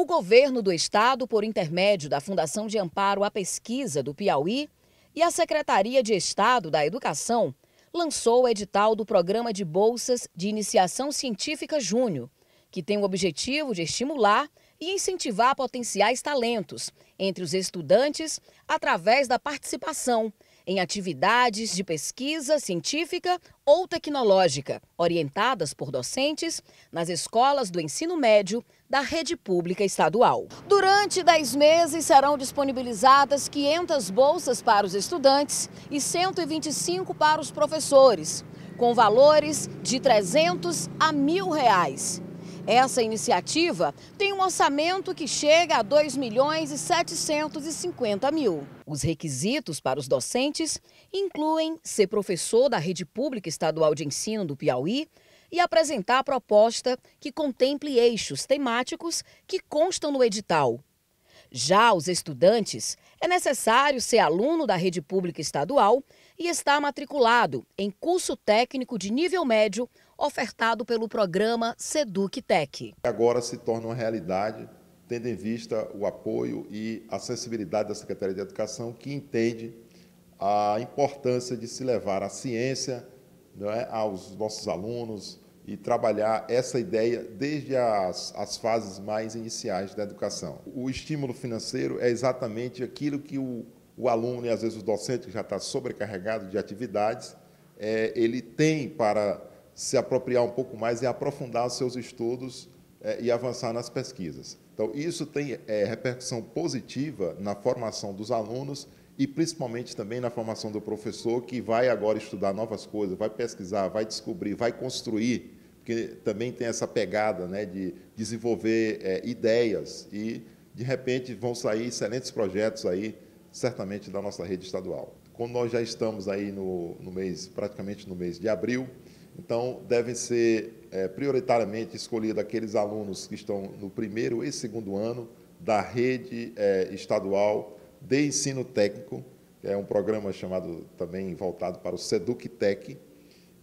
O governo do estado, por intermédio da Fundação de Amparo à Pesquisa do Piauí e a Secretaria de Estado da Educação, lançou o edital do Programa de Bolsas de Iniciação Científica Júnior, que tem o objetivo de estimular e incentivar potenciais talentos entre os estudantes através da participação em atividades de pesquisa científica ou tecnológica, orientadas por docentes nas escolas do ensino médio da rede pública estadual. Durante 10 meses serão disponibilizadas 500 bolsas para os estudantes e 125 para os professores, com valores de 300 a mil reais. Essa iniciativa tem um orçamento que chega a 2 milhões e 750 mil. Os requisitos para os docentes incluem ser professor da rede pública estadual de ensino do Piauí e apresentar a proposta que contemple eixos temáticos que constam no edital já os estudantes, é necessário ser aluno da rede pública estadual e estar matriculado em curso técnico de nível médio ofertado pelo programa Seduc Tech. Agora se torna uma realidade, tendo em vista o apoio e a sensibilidade da Secretaria de Educação, que entende a importância de se levar a ciência é, aos nossos alunos, e trabalhar essa ideia desde as, as fases mais iniciais da educação. O estímulo financeiro é exatamente aquilo que o, o aluno e às vezes o docente que já está sobrecarregado de atividades, é, ele tem para se apropriar um pouco mais e aprofundar os seus estudos é, e avançar nas pesquisas. Então, isso tem é, repercussão positiva na formação dos alunos e principalmente também na formação do professor, que vai agora estudar novas coisas, vai pesquisar, vai descobrir, vai construir porque também tem essa pegada né, de desenvolver é, ideias e, de repente, vão sair excelentes projetos aí, certamente, da nossa rede estadual. Como nós já estamos aí no, no mês, praticamente no mês de abril, então devem ser é, prioritariamente escolhidos aqueles alunos que estão no primeiro e segundo ano da rede é, estadual de ensino técnico, que é um programa chamado também voltado para o Tech.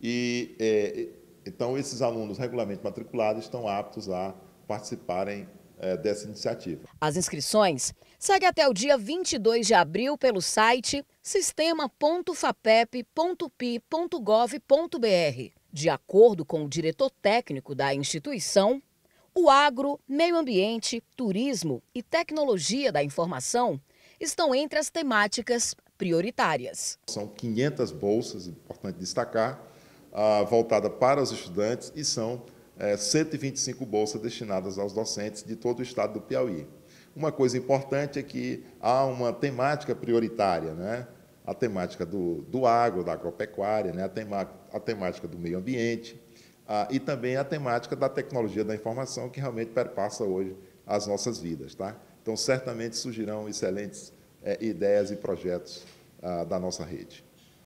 e é, então, esses alunos regularmente matriculados estão aptos a participarem é, dessa iniciativa. As inscrições seguem até o dia 22 de abril pelo site sistema.fapep.pi.gov.br. De acordo com o diretor técnico da instituição, o agro, meio ambiente, turismo e tecnologia da informação estão entre as temáticas prioritárias. São 500 bolsas, importante destacar, ah, voltada para os estudantes e são 125 eh, bolsas destinadas aos docentes de todo o estado do Piauí. Uma coisa importante é que há uma temática prioritária, né? a temática do, do agro, da agropecuária, né? a, tema, a temática do meio ambiente ah, e também a temática da tecnologia da informação, que realmente perpassa hoje as nossas vidas. Tá? Então, certamente surgirão excelentes é, ideias e projetos ah, da nossa rede.